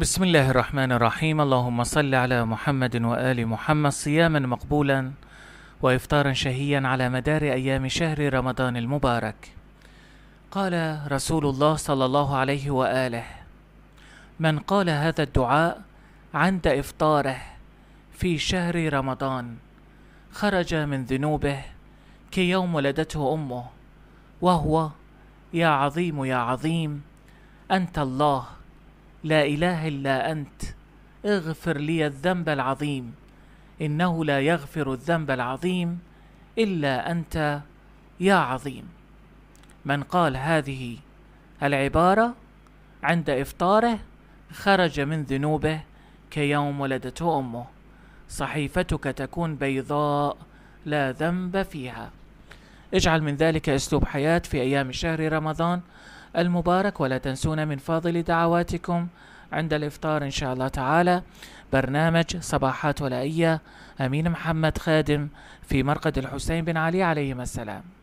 بسم الله الرحمن الرحيم اللهم صل على محمد وآل محمد صياما مقبولا وإفطارا شهيا على مدار أيام شهر رمضان المبارك قال رسول الله صلى الله عليه وآله من قال هذا الدعاء عند إفطاره في شهر رمضان خرج من ذنوبه كيوم ولدته أمه وهو يا عظيم يا عظيم أنت الله لا اله الا انت اغفر لي الذنب العظيم انه لا يغفر الذنب العظيم الا انت يا عظيم من قال هذه العباره عند افطاره خرج من ذنوبه كيوم ولدته امه صحيفتك تكون بيضاء لا ذنب فيها اجعل من ذلك اسلوب حياه في ايام شهر رمضان المبارك ولا تنسونا من فاضل دعواتكم عند الإفطار إن شاء الله تعالى برنامج صباحات ولائية أمين محمد خادم في مرقد الحسين بن علي عليهما السلام